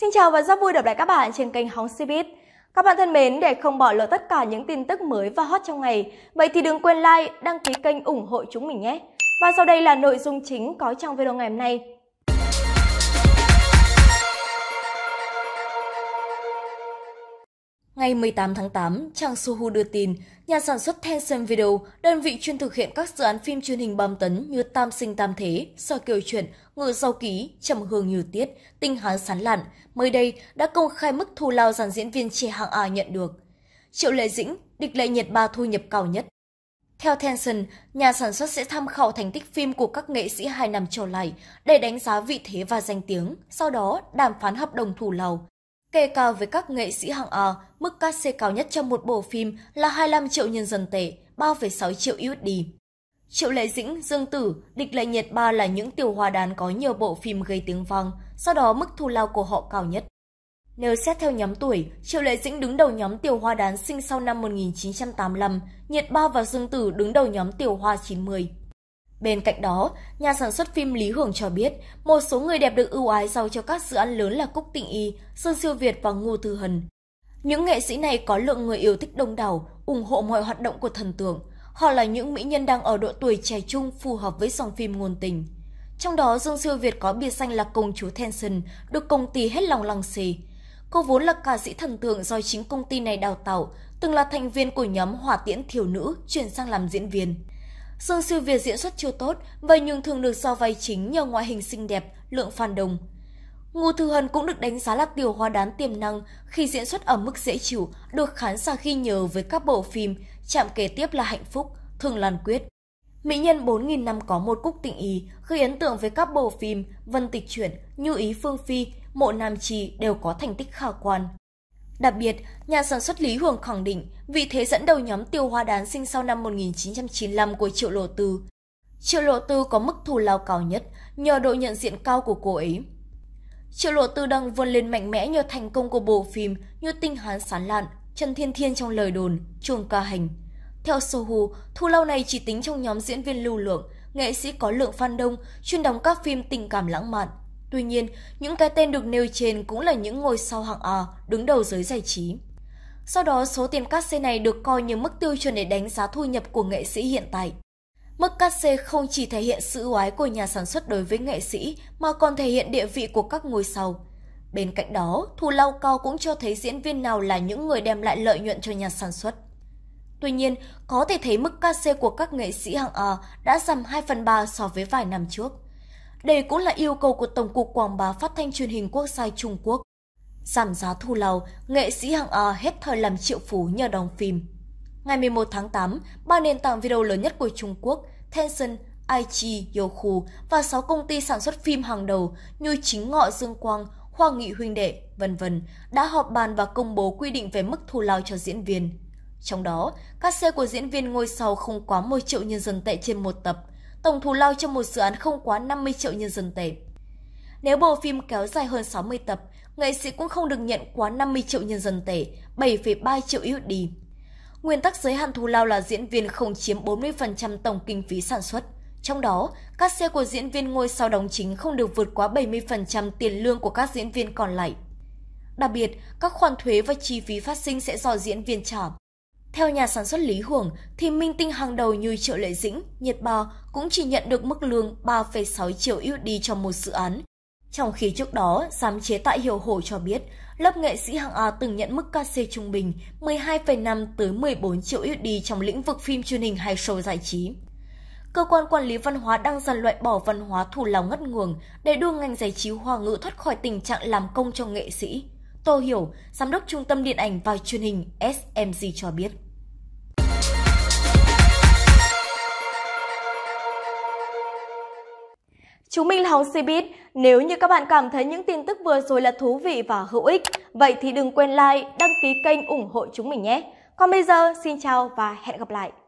Xin chào và rất vui được lại các bạn trên kênh Hóng Cbiz. Các bạn thân mến, để không bỏ lỡ tất cả những tin tức mới và hot trong ngày, vậy thì đừng quên like, đăng ký kênh ủng hộ chúng mình nhé. Và sau đây là nội dung chính có trong video ngày hôm nay. Ngày 18 tháng 8, Trang Sohu đưa tin, nhà sản xuất Tencent Video, đơn vị chuyên thực hiện các dự án phim truyền hình bom tấn như Tam Sinh Tam Thế, Soi Kiều Chuyển, Ngựa Giao Ký, Trầm Hương Như Tiết, Tinh Hán Sán Lạn, mới đây đã công khai mức thù lao dàn diễn viên trẻ hạng A nhận được. Triệu Lệ Dĩnh, địch lệ nhiệt ba thu nhập cao nhất. Theo Tencent, nhà sản xuất sẽ tham khảo thành tích phim của các nghệ sĩ hai năm trở lại để đánh giá vị thế và danh tiếng, sau đó đàm phán hợp đồng thù lao. Kể cả với các nghệ sĩ hạng A, mức cát xê cao nhất trong một bộ phim là 25 triệu nhân dân tệ, 3,6 triệu USD. Triệu Lệ Dĩnh, Dương Tử, Địch Lệ Nhiệt Ba là những tiểu hòa đàn có nhiều bộ phim gây tiếng vang, sau đó mức thu lao của họ cao nhất. Nếu xét theo nhóm tuổi, Triệu Lệ Dĩnh đứng đầu nhóm tiểu hoa đán sinh sau năm 1985, Nhiệt Ba và Dương Tử đứng đầu nhóm tiểu hoa 90. Bên cạnh đó, nhà sản xuất phim Lý Hưởng cho biết, một số người đẹp được ưu ái giao cho các dự án lớn là Cúc Tịnh Y, Sơn Siêu Việt và Ngô thư Hân. Những nghệ sĩ này có lượng người yêu thích đông đảo, ủng hộ mọi hoạt động của thần tượng. Họ là những mỹ nhân đang ở độ tuổi trẻ trung phù hợp với dòng phim ngôn tình. Trong đó, Dương Siêu Việt có biệt danh là công chúa Tension, được công ty hết lòng lăng xì. Cô vốn là ca sĩ thần tượng do chính công ty này đào tạo, từng là thành viên của nhóm Hỏa Tiễn Thiểu Nữ chuyển sang làm diễn viên. Dương Siêu Việt diễn xuất chưa tốt, vậy nhưng thường được do vai chính nhờ ngoại hình xinh đẹp, lượng phản đồng. Ngô Thư Hân cũng được đánh giá là tiểu hoa đán tiềm năng khi diễn xuất ở mức dễ chịu, được khán giả ghi nhớ với các bộ phim Chạm kế tiếp là Hạnh phúc, Thường Lan Quyết. Mỹ nhân 4.000 năm có một cúc tình ý gây ấn tượng với các bộ phim Vân Tịch Chuyển, Như Ý Phương Phi, Mộ Nam Trì đều có thành tích khả quan. Đặc biệt, nhà sản xuất Lý Hường khẳng định vị thế dẫn đầu nhóm tiêu hoa đán sinh sau năm 1995 của Triệu Lộ Tư. Triệu Lộ Tư có mức thù lao cao nhất nhờ độ nhận diện cao của cô ấy. Triệu Lộ Tư đang vươn lên mạnh mẽ nhờ thành công của bộ phim như Tinh Hán Sán Lạn, Trần Thiên Thiên trong lời đồn, Chuồng Ca Hành. Theo Sohu, thu lao này chỉ tính trong nhóm diễn viên lưu lượng, nghệ sĩ có lượng fan đông, chuyên đóng các phim tình cảm lãng mạn, Tuy nhiên, những cái tên được nêu trên cũng là những ngôi sao hạng A, đứng đầu giới giải trí. Sau đó, số tiền cát xê này được coi như mức tiêu chuẩn để đánh giá thu nhập của nghệ sĩ hiện tại. Mức cát xê không chỉ thể hiện sự oái của nhà sản xuất đối với nghệ sĩ mà còn thể hiện địa vị của các ngôi sao. Bên cạnh đó, thu lao cao cũng cho thấy diễn viên nào là những người đem lại lợi nhuận cho nhà sản xuất. Tuy nhiên, có thể thấy mức cát xê của các nghệ sĩ hạng A đã giảm 2 phần 3 so với vài năm trước. Đây cũng là yêu cầu của Tổng cục Quảng bá Phát thanh Truyền hình Quốc gia Trung Quốc. Giảm giá thu lầu, nghệ sĩ hạng A hết thời làm triệu phú nhờ đóng phim. Ngày 11 tháng 8, ba nền tảng video lớn nhất của Trung Quốc, Tencent, Aichi, Youku và 6 công ty sản xuất phim hàng đầu như Chính Ngọ Dương Quang, Hoa Nghị Huynh Đệ, vân vân đã họp bàn và công bố quy định về mức thù lao cho diễn viên. Trong đó, các xe của diễn viên ngôi sao không quá 1 triệu nhân dân tệ trên một tập – tổng thù lao cho một dự án không quá 50 triệu nhân dân tệ. Nếu bộ phim kéo dài hơn 60 tập, nghệ sĩ cũng không được nhận quá 50 triệu nhân dân tệ, 7,3 triệu USD. Nguyên tắc giới hạn thù lao là diễn viên không chiếm 40% tổng kinh phí sản xuất. Trong đó, các xe của diễn viên ngôi sao đóng chính không được vượt quá 70% tiền lương của các diễn viên còn lại. Đặc biệt, các khoản thuế và chi phí phát sinh sẽ do diễn viên trả. Theo nhà sản xuất Lý Hưởng, thì minh tinh hàng đầu như Triệu Lệ Dĩnh, Nhiệt bò cũng chỉ nhận được mức lương 3,6 triệu USD cho một dự án. Trong khi trước đó, giám chế tại Hiểu Hổ cho biết, lớp nghệ sĩ hạng A từng nhận mức KC trung bình 12,5 tới 14 triệu USD trong lĩnh vực phim truyền hình hay show giải trí. Cơ quan quản lý văn hóa đang dần loại bỏ văn hóa thù lòng ngất ngường để đưa ngành giải trí hoa ngữ thoát khỏi tình trạng làm công cho nghệ sĩ. Tô Hiểu, giám đốc trung tâm điện ảnh và truyền hình SMG cho biết. Chúng mình là Hồng Cbiz. Nếu như các bạn cảm thấy những tin tức vừa rồi là thú vị và hữu ích, vậy thì đừng quên like, đăng ký kênh ủng hộ chúng mình nhé. Còn bây giờ, xin chào và hẹn gặp lại!